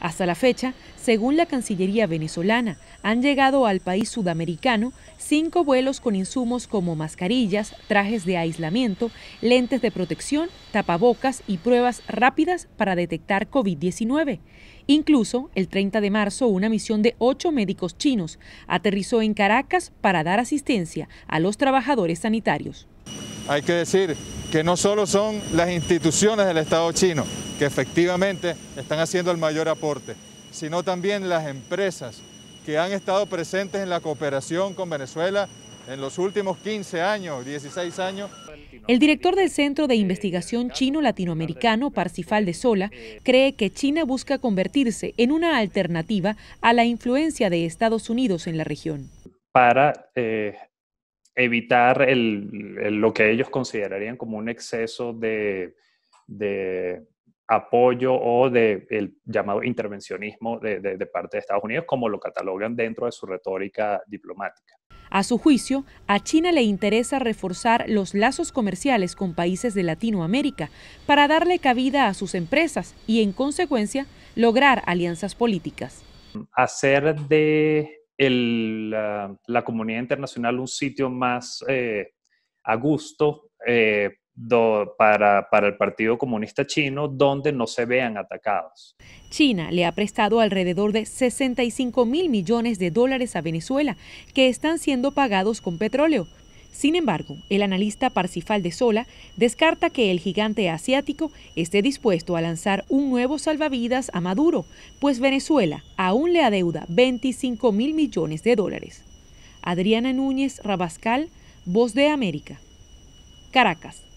Hasta la fecha, según la Cancillería venezolana, han llegado al país sudamericano cinco vuelos con insumos como mascarillas, trajes de aislamiento, lentes de protección, tapabocas y pruebas rápidas para detectar COVID-19. Incluso, el 30 de marzo, una misión de ocho médicos chinos aterrizó en Caracas para dar asistencia a los trabajadores sanitarios hay que decir que no solo son las instituciones del Estado chino que efectivamente están haciendo el mayor aporte, sino también las empresas que han estado presentes en la cooperación con Venezuela en los últimos 15 años, 16 años. El director del Centro de Investigación Chino-Latinoamericano, Parsifal de Sola, cree que China busca convertirse en una alternativa a la influencia de Estados Unidos en la región. Para eh, evitar lo que ellos considerarían como un exceso de, apoyo o del el llamado intervencionismo de, parte de Estados Unidos, como lo catalogan dentro de su retórica diplomática. A su juicio, a China le interesa reforzar los lazos comerciales con países de Latinoamérica para darle cabida a sus empresas y, en consecuencia, lograr alianzas políticas. Hacer de la, comunidad internacional un sitio más eh, a gusto eh, para, para el Partido Comunista Chino, donde no se vean atacados. China le ha prestado alrededor de 65 mil millones de dólares a Venezuela, que están siendo pagados con petróleo sin embargo, el analista Parsifal de Sola descarta que el gigante asiático esté dispuesto a lanzar un nuevo salvavidas a Maduro, pues Venezuela aún le adeuda 25 mil millones de dólares. Adriana Núñez Rabascal, Voz de América. Caracas.